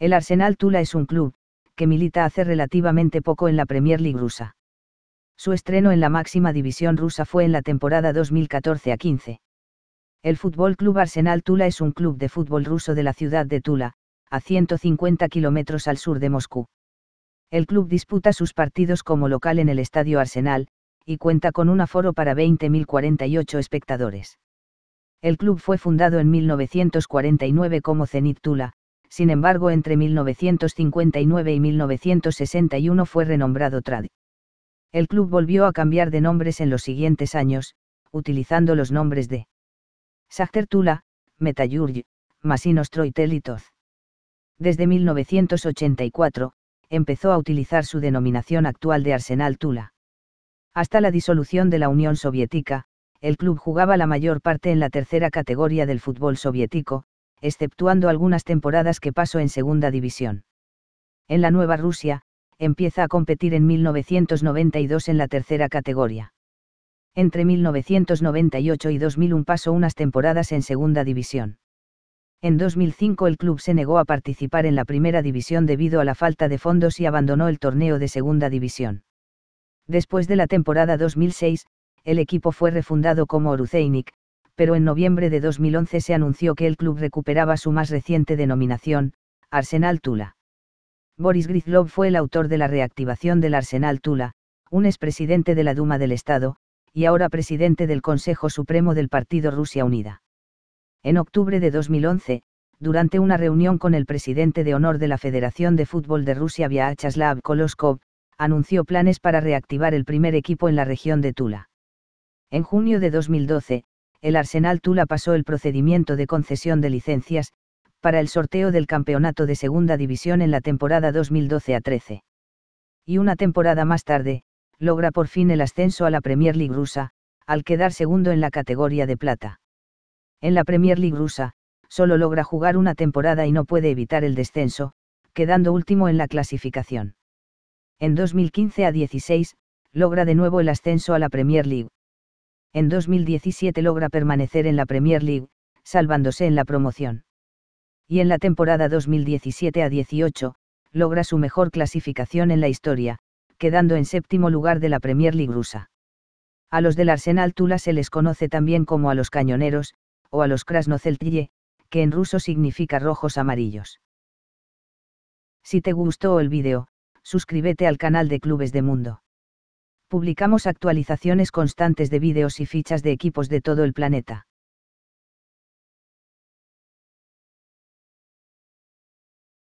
El Arsenal Tula es un club, que milita hace relativamente poco en la Premier League rusa. Su estreno en la máxima división rusa fue en la temporada 2014 a 15. El Fútbol Club Arsenal Tula es un club de fútbol ruso de la ciudad de Tula, a 150 kilómetros al sur de Moscú. El club disputa sus partidos como local en el Estadio Arsenal, y cuenta con un aforo para 20.048 espectadores. El club fue fundado en 1949 como Zenit Tula, sin embargo entre 1959 y 1961 fue renombrado Trad. El club volvió a cambiar de nombres en los siguientes años, utilizando los nombres de Sachter Tula, Metallurg, Masinos desde 1984, empezó a utilizar su denominación actual de Arsenal Tula. Hasta la disolución de la Unión Soviética, el club jugaba la mayor parte en la tercera categoría del fútbol soviético, exceptuando algunas temporadas que pasó en segunda división. En la Nueva Rusia, empieza a competir en 1992 en la tercera categoría. Entre 1998 y 2001 pasó unas temporadas en segunda división. En 2005 el club se negó a participar en la primera división debido a la falta de fondos y abandonó el torneo de segunda división. Después de la temporada 2006, el equipo fue refundado como Oruceinik, pero en noviembre de 2011 se anunció que el club recuperaba su más reciente denominación, Arsenal Tula. Boris Grizlov fue el autor de la reactivación del Arsenal Tula, un expresidente de la Duma del Estado, y ahora presidente del Consejo Supremo del Partido Rusia Unida en octubre de 2011, durante una reunión con el presidente de honor de la Federación de Fútbol de Rusia Vyacheslav Koloskov, anunció planes para reactivar el primer equipo en la región de Tula. En junio de 2012, el Arsenal Tula pasó el procedimiento de concesión de licencias, para el sorteo del campeonato de segunda división en la temporada 2012 a 13. Y una temporada más tarde, logra por fin el ascenso a la Premier League rusa, al quedar segundo en la categoría de plata. En la Premier League rusa, solo logra jugar una temporada y no puede evitar el descenso, quedando último en la clasificación. En 2015 a 16, logra de nuevo el ascenso a la Premier League. En 2017 logra permanecer en la Premier League, salvándose en la promoción. Y en la temporada 2017 a 18, logra su mejor clasificación en la historia, quedando en séptimo lugar de la Premier League rusa. A los del Arsenal Tula se les conoce también como a los cañoneros, o a los krasnoceltille, que en ruso significa rojos amarillos. Si te gustó el vídeo, suscríbete al canal de Clubes de Mundo. Publicamos actualizaciones constantes de vídeos y fichas de equipos de todo el planeta.